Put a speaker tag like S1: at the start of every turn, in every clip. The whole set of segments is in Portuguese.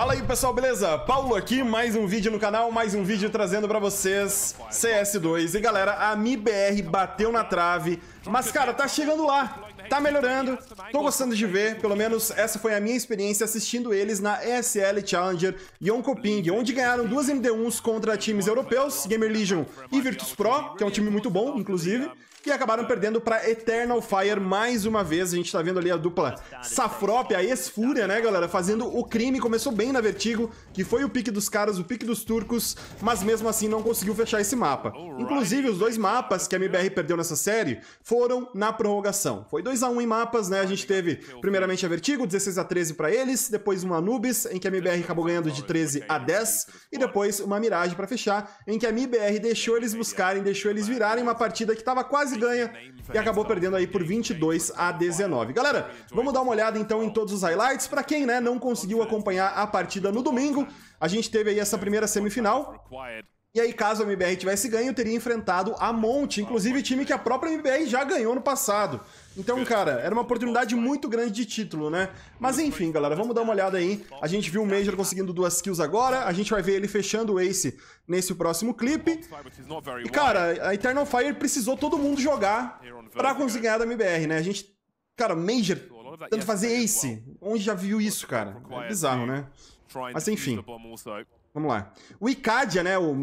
S1: Fala aí pessoal, beleza? Paulo aqui, mais um vídeo no canal, mais um vídeo trazendo pra vocês CS2. E galera, a MiBR bateu na trave, mas cara, tá chegando lá, tá melhorando, tô gostando de ver, pelo menos essa foi a minha experiência assistindo eles na ESL Challenger Yonkoping, onde ganharam duas MD1s contra times europeus, Gamer Legion e Virtus Pro, que é um time muito bom, inclusive e acabaram perdendo para Eternal Fire mais uma vez. A gente tá vendo ali a dupla Safrop, a ex-fúria, né, galera, fazendo o crime. Começou bem na Vertigo, que foi o pique dos caras, o pique dos turcos, mas mesmo assim não conseguiu fechar esse mapa. Inclusive, os dois mapas que a MBR perdeu nessa série foram na prorrogação. Foi 2 a 1 um em mapas, né? A gente teve primeiramente a Vertigo, 16 a 13 para eles, depois uma Anubis, em que a MBR acabou ganhando de 13 a 10, e depois uma Mirage para fechar, em que a MBR deixou eles buscarem, deixou eles virarem uma partida que tava quase quase ganha e acabou perdendo aí por 22 a 19. Galera, vamos dar uma olhada então em todos os highlights. Para quem né, não conseguiu acompanhar a partida no domingo, a gente teve aí essa primeira semifinal. E aí, caso a MBR tivesse ganho, teria enfrentado a Monte, inclusive time que a própria MBR já ganhou no passado. Então, cara, era uma oportunidade muito grande de título, né? Mas enfim, galera, vamos dar uma olhada aí. A gente viu o Major conseguindo duas kills agora, a gente vai ver ele fechando o Ace nesse próximo clipe.
S2: E, cara,
S1: a Eternal Fire precisou todo mundo jogar pra conseguir ganhar da MBR, né? A gente, cara, Major tentando fazer Ace. Onde já viu isso, cara? É bizarro, né? Mas enfim. Vamos lá. O Icadia, né? O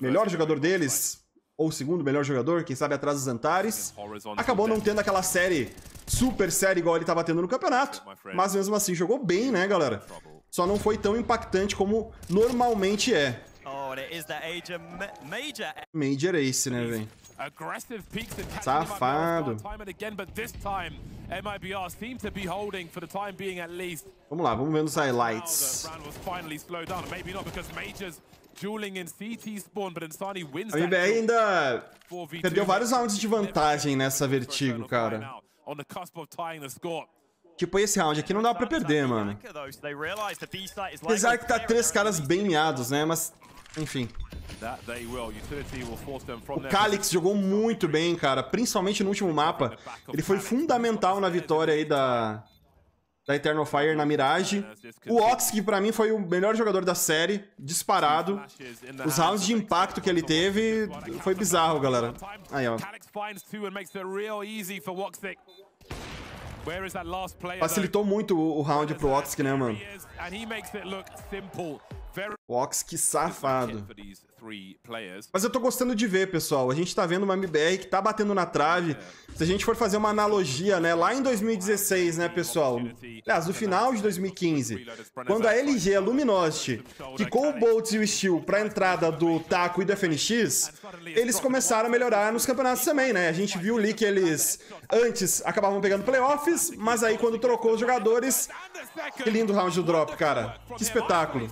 S1: melhor jogador deles, ou segundo melhor jogador, quem sabe atrás dos Antares, acabou não tendo aquela série, super série igual ele estava tendo no campeonato, mas mesmo assim jogou bem, né, galera? Só não foi tão impactante como normalmente é. Oh, major Ace, né, velho?
S2: Safado. MIBR seem to be holding for the time being at least.
S1: Vamos lá, vamos ver nos highlights.
S2: A MIBR ainda perdeu vários rounds
S1: de vantagem nessa Vertigo, cara. Tipo, esse round aqui não dá pra perder, mano.
S2: Apesar que tá três
S1: caras bem miados, né? Mas enfim. O Kalix jogou muito bem, cara, principalmente no último mapa. Ele foi fundamental na vitória aí da, da Eternal Fire na Mirage. O Ox, que pra mim foi o melhor jogador da série, disparado. Os rounds de impacto que ele teve foi bizarro, galera. Aí, ó. Facilitou muito o round pro Ox, né, mano? Ox, que safado. Mas eu tô gostando de ver, pessoal. A gente tá vendo uma MBR que tá batendo na trave. É. Se a gente for fazer uma analogia, né? Lá em 2016, né, pessoal? Aliás, no final de 2015, quando a LG, a Luminosity, quicou o Bolt e o Steel pra entrada do Taco e do FNX, eles começaram a melhorar nos campeonatos também, né? A gente viu ali que eles antes acabavam pegando playoffs, mas aí quando trocou os jogadores. Que lindo round do drop, cara. Que espetáculo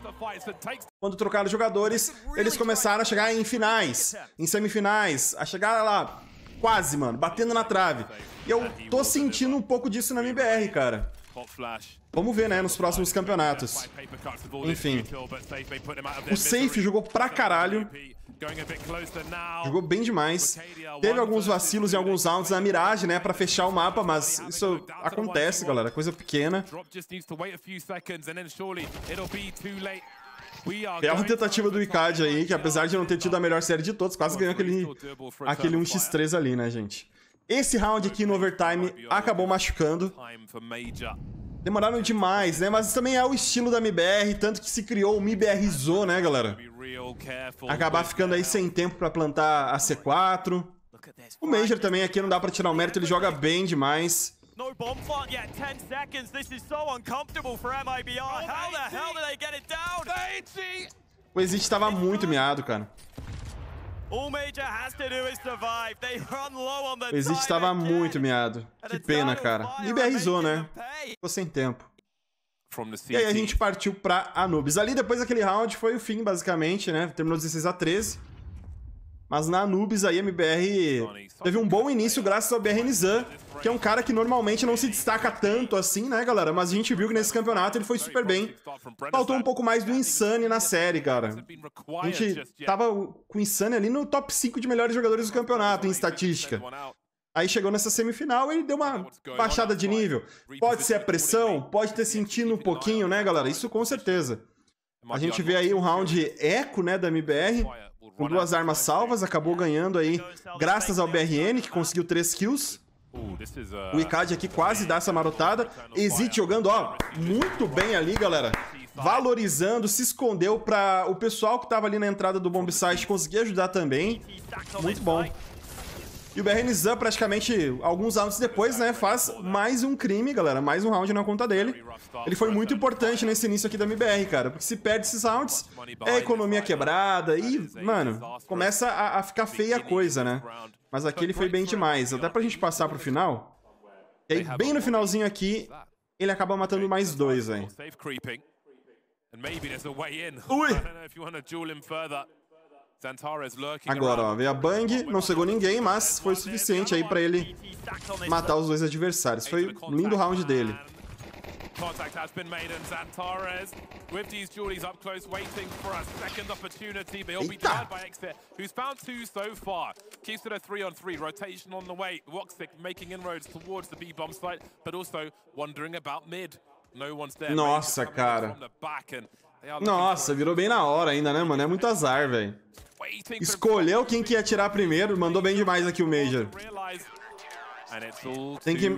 S1: quando trocaram jogadores, eles começaram a chegar em finais, em semifinais, a chegar lá quase, mano, batendo na trave. E eu tô sentindo um pouco disso na MBR, cara. Vamos ver, né, nos próximos campeonatos. Enfim.
S2: O Safe jogou pra caralho.
S1: Jogou bem demais. Teve alguns vacilos e alguns rounds na miragem, né, pra fechar o mapa, mas isso acontece, galera, coisa pequena. É uma tentativa do Icard aí, que apesar de não ter tido a melhor série de todos, quase ganhou aquele, aquele 1x3 ali, né, gente? Esse round aqui no overtime acabou machucando. Demoraram demais, né? Mas também é o estilo da MBR, tanto que se criou o MBRzô, né, galera? Acabar ficando aí sem tempo pra plantar a C4. O Major também aqui não dá pra tirar o mérito, ele joga bem demais.
S2: No bomb plant yet. 10 seconds. This is so uncomfortable for MIBR. Oh, How the hell do they get it down?
S1: O Exit estava muito miado, cara. O Exit estava muito miado. Que pena, cara. E BRzou, né? Ficou sem tempo. E aí a gente partiu pra Anubis. Ali, depois daquele round, foi o fim, basicamente, né? Terminou 16 a 13. Mas na Anubis a MBR teve um bom início graças ao Zan, que é um cara que normalmente não se destaca tanto assim, né, galera? Mas a gente viu que nesse campeonato ele foi super bem. Faltou um pouco mais do Insane na série, cara. A gente tava com o Insane ali no top 5 de melhores jogadores do campeonato em estatística. Aí chegou nessa semifinal ele deu uma baixada de nível. Pode ser a pressão, pode ter sentido um pouquinho, né, galera? Isso com certeza. É A gente vê aí um round eco, né, da MBR, com duas tá armas salvas, acabou ganhando aí então, é graças ao BRN, né? que conseguiu três kills. O uh, Icad aqui quase dá essa marotada. Exit jogando, ó, muito bem ali, galera. Valorizando, se escondeu para o pessoal que tava ali na entrada do bombsite conseguir ajudar também. Muito bom. E o BRN Zan, praticamente, alguns rounds depois, né, faz mais um crime, galera. Mais um round na conta dele. Ele foi muito importante nesse início aqui da MBR, cara. Porque se perde esses rounds, é economia quebrada e, mano, começa a, a ficar feia a coisa, né? Mas aqui ele foi bem demais. Até pra gente passar pro final. E aí, bem no finalzinho aqui, ele acaba matando mais dois, velho.
S2: Ui! Agora,
S1: ó, veio a Bang, não cegou ninguém, mas foi suficiente aí pra ele matar os dois adversários. Foi um lindo round dele.
S2: Keeps it a three on three, rotation on the way. Woxic making inroads towards the B-bomb site but also about mid. No one's there. Nossa, cara. Nossa,
S1: virou bem na hora ainda, né, mano? É muito azar, velho. Escolheu quem que ia tirar primeiro, mandou bem demais aqui o Major.
S2: Tem que,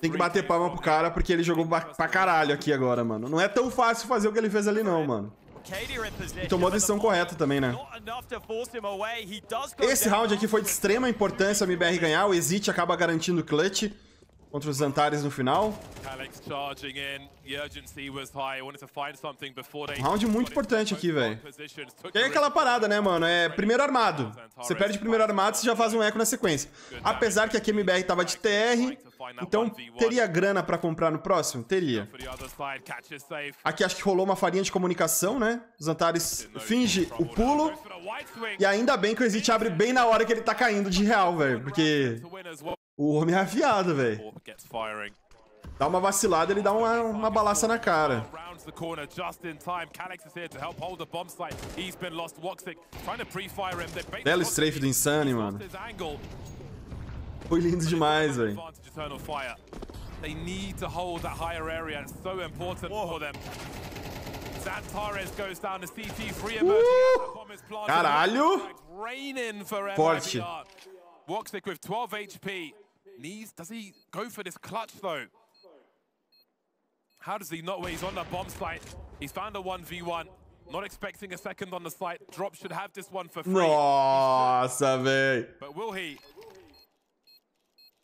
S2: tem que bater
S1: palma pro cara, porque ele jogou pra caralho aqui agora, mano. Não é tão fácil fazer o que ele fez ali não, mano. E tomou a decisão correta também, né? Esse round aqui foi de extrema importância a MBR ganhar. O Exit acaba garantindo o clutch contra os Antares no final. Um round muito importante aqui, velho. Que é aquela parada, né, mano? É primeiro armado. Você perde primeiro armado, você já faz um eco na sequência. Apesar que aqui a MBR tava de TR, então teria grana pra comprar no próximo? Teria. Aqui acho que rolou uma farinha de comunicação, né? Os Antares finge o pulo. E ainda bem que o Exit abre bem na hora que ele tá caindo de real, velho. Porque o homem é afiado, velho. Dá uma vacilada, ele dá uma, uma balaça na cara.
S2: Belo strafe do Insane, mano.
S1: Foi lindo demais, velho.
S2: Uh! Caralho! Forte. Woxic with 12 HP. Knees, does he go for this clutch though? How does he not he's on the bomb site? He's found a 1v1. Not expecting a second on the site. Drop should have this one for free.
S1: Nossa, velho.
S2: But will he?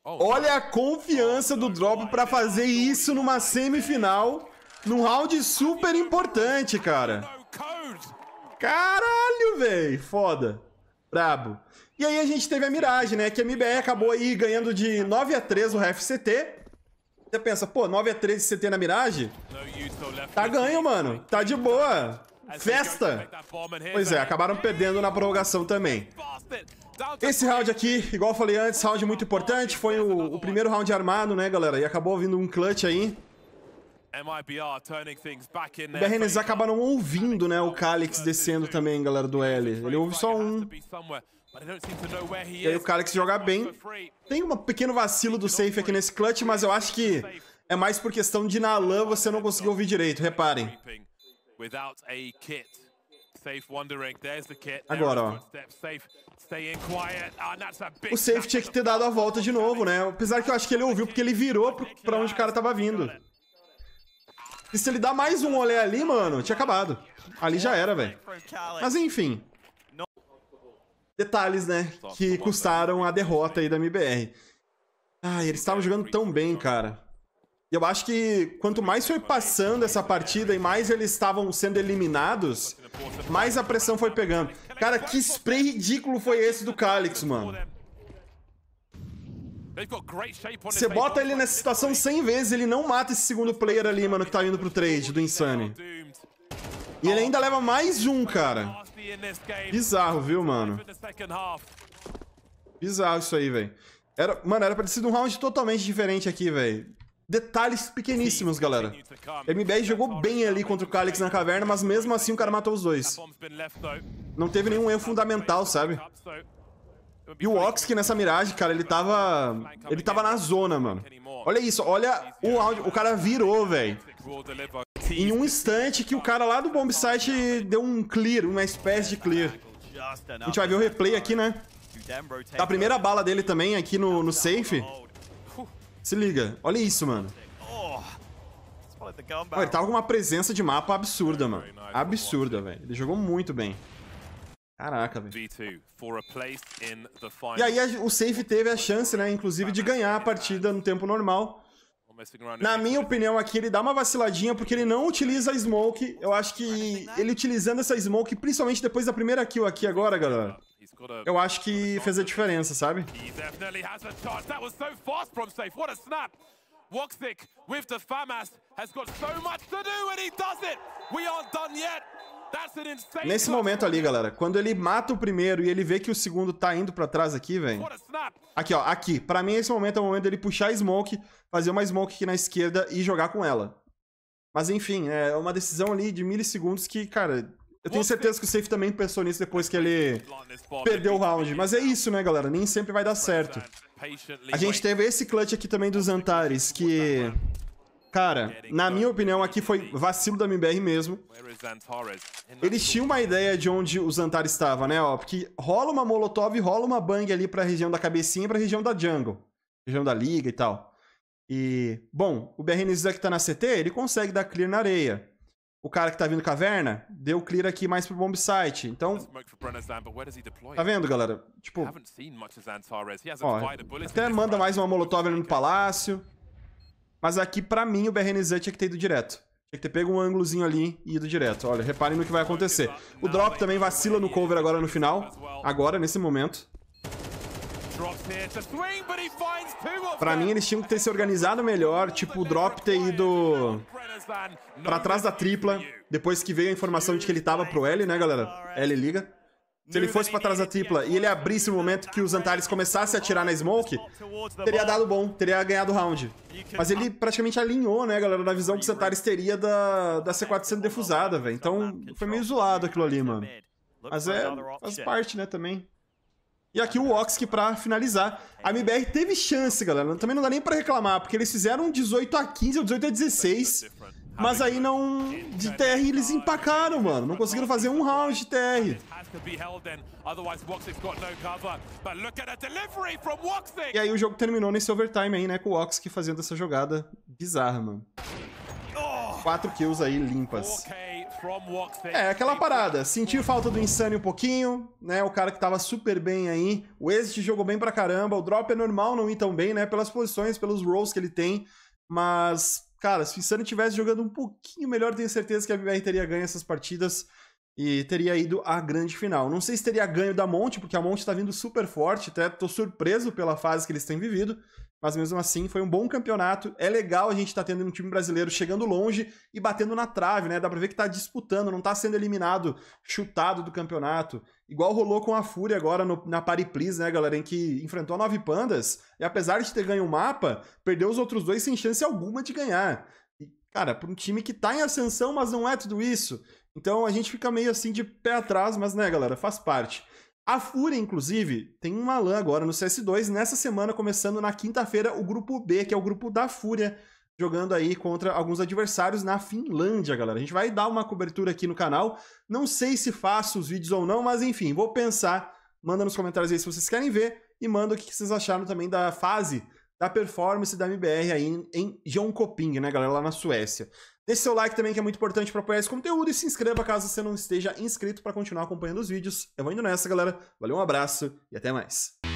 S2: Oh. Olha a
S1: confiança do Drop para fazer isso numa semifinal, num round super importante, cara. Caralho, velho, foda. Brabo. E aí a gente teve a Mirage, né? Que a MBR acabou aí ganhando de 9 a 3 o RFCT. Você pensa, pô, 9 a 3 CT na Mirage? Tá ganho, mano. Tá de boa. Festa. Pois é, acabaram perdendo na prorrogação também. Esse round aqui, igual eu falei antes, round muito importante. Foi o, o primeiro round armado, né, galera? E acabou vindo um clutch aí. Berrenes acabaram ouvindo, né, o Kalix descendo também, galera, do L. Ele ouve só um. E aí o Kalix joga bem. Tem um pequeno vacilo do safe aqui nesse clutch, mas eu acho que é mais por questão de Nalan você não conseguir ouvir direito, reparem. Agora, ó. Ah, o safe tinha que ter dado a volta de novo, né? Apesar que eu acho que ele ouviu porque ele virou pra onde o cara tava vindo. E se ele dá mais um olé ali, mano, tinha acabado. Ali já era, velho. Mas enfim. Detalhes, né? Que custaram a derrota aí da MBR. Ah, eles estavam jogando tão bem, cara. E eu acho que quanto mais foi passando essa partida e mais eles estavam sendo eliminados, mais a pressão foi pegando. Cara, que spray ridículo foi esse do Kalix, mano. Você bota ele nessa situação 100 vezes, ele não mata esse segundo player ali, mano, que tá indo pro trade do Insane. E ele ainda leva mais um, cara. Bizarro, viu, mano? Bizarro isso aí, velho. Era, mano, era pra ter sido um round totalmente diferente aqui, velho. Detalhes pequeníssimos, galera. MBR jogou bem ali contra o Kalix na caverna, mas mesmo assim o cara matou os dois. Não teve nenhum erro fundamental, sabe? E o Ox que nessa miragem, cara, ele tava. Ele tava na zona, mano. Olha isso, olha o round. O cara virou, velho. Em um instante que o cara lá do bombsite deu um clear, uma espécie de clear. A gente vai ver o replay aqui, né? Tá a primeira bala dele também aqui no, no safe. Se liga, olha isso, mano. Olha, ele tava com uma presença de mapa absurda, mano. Absurda, velho. Ele jogou muito bem. Caraca, velho. E aí o Safe teve a chance, né, inclusive, de ganhar a partida no tempo normal. Na minha opinião aqui, ele dá uma vaciladinha porque ele não utiliza a Smoke. Eu acho que ele utilizando essa Smoke, principalmente depois da primeira kill aqui agora, galera, eu acho que fez a diferença, sabe?
S2: Woxic with the FAMAS has got so much to do and he does it! We aren't done yet!
S1: Nesse momento ali, galera, quando ele mata o primeiro e ele vê que o segundo tá indo pra trás aqui, velho. Aqui, ó, aqui. Pra mim, esse momento é o momento dele puxar a smoke, fazer uma smoke aqui na esquerda e jogar com ela. Mas enfim, é uma decisão ali de milissegundos que, cara, eu tenho certeza que o Safe também pensou nisso depois que ele perdeu o round. Mas é isso, né, galera? Nem sempre vai dar certo. A gente teve esse clutch aqui também dos Antares, que Cara, na minha opinião, aqui foi vacilo da MBR mesmo. Eles tinham uma ideia de onde o Zantar estava, né? Ó, porque rola uma Molotov, e rola uma Bang ali pra região da cabecinha e pra região da Jungle. Região da Liga e tal. E, bom, o BRNZ que tá na CT, ele consegue dar clear na areia. O cara que tá vindo caverna, deu clear aqui mais pro bomb site. Então,
S2: tá vendo, galera? Tipo, ó, até manda
S1: mais uma Molotov ali no palácio. Mas aqui, pra mim, o BRNZ tinha que ter ido direto. Tinha que ter pego um ângulozinho ali e ido direto. Olha, reparem no que vai acontecer. O drop também vacila no cover agora no final. Agora, nesse momento. Pra mim, eles tinham que ter se organizado melhor. Tipo, o drop ter ido pra trás da tripla. Depois que veio a informação de que ele tava pro L, né, galera? L liga. Se ele fosse para trás da tripla e ele abrisse o momento que os Antares começasse a atirar na smoke, teria dado bom, teria ganhado o round. Mas ele praticamente alinhou, né, galera, na visão que os Antares teria da, da C4 sendo defusada, velho. Então foi meio zoado aquilo ali, mano. Mas é, faz parte, né, também. E aqui o Oxk pra finalizar. A MBR teve chance, galera. Também não dá nem pra reclamar, porque eles fizeram 18 a 15 ou 18 a 16 mas aí não... De TR eles empacaram, mano. Não conseguiram fazer um round de TR. E aí o jogo terminou nesse overtime aí, né, com o Woxic fazendo essa jogada bizarra, mano. Oh! Quatro kills aí limpas. É, aquela parada. Sentiu falta do Insane um pouquinho, né? O cara que tava super bem aí. O Exit jogou bem pra caramba. O Drop é normal não ir tão bem, né? Pelas posições, pelos roles que ele tem. Mas, cara, se o Insane tivesse jogando um pouquinho melhor, tenho certeza que a BR teria ganho essas partidas e teria ido à grande final. Não sei se teria ganho da Monte, porque a Monte está vindo super forte, até tô surpreso pela fase que eles têm vivido, mas mesmo assim foi um bom campeonato. É legal a gente estar tá tendo um time brasileiro chegando longe e batendo na trave, né? Dá para ver que está disputando, não está sendo eliminado, chutado do campeonato. Igual rolou com a Fúria agora no, na Pariplis, né, galera? Em que enfrentou a Nove Pandas e apesar de ter ganho o mapa, perdeu os outros dois sem chance alguma de ganhar. cara, para um time que está em ascensão, mas não é tudo isso então a gente fica meio assim de pé atrás, mas né, galera, faz parte. A Fúria, inclusive, tem uma LAN agora no CS2, nessa semana, começando na quinta-feira, o grupo B, que é o grupo da Fúria, jogando aí contra alguns adversários na Finlândia, galera. A gente vai dar uma cobertura aqui no canal. Não sei se faço os vídeos ou não, mas enfim, vou pensar. Manda nos comentários aí se vocês querem ver e manda o que vocês acharam também da fase da performance da MBR aí em, Jonkoping, né, galera, lá na Suécia. Deixe seu like também, que é muito importante para apoiar esse conteúdo, e se inscreva caso você não esteja inscrito para continuar acompanhando os vídeos. Eu vou indo nessa, galera. Valeu, um abraço e até mais.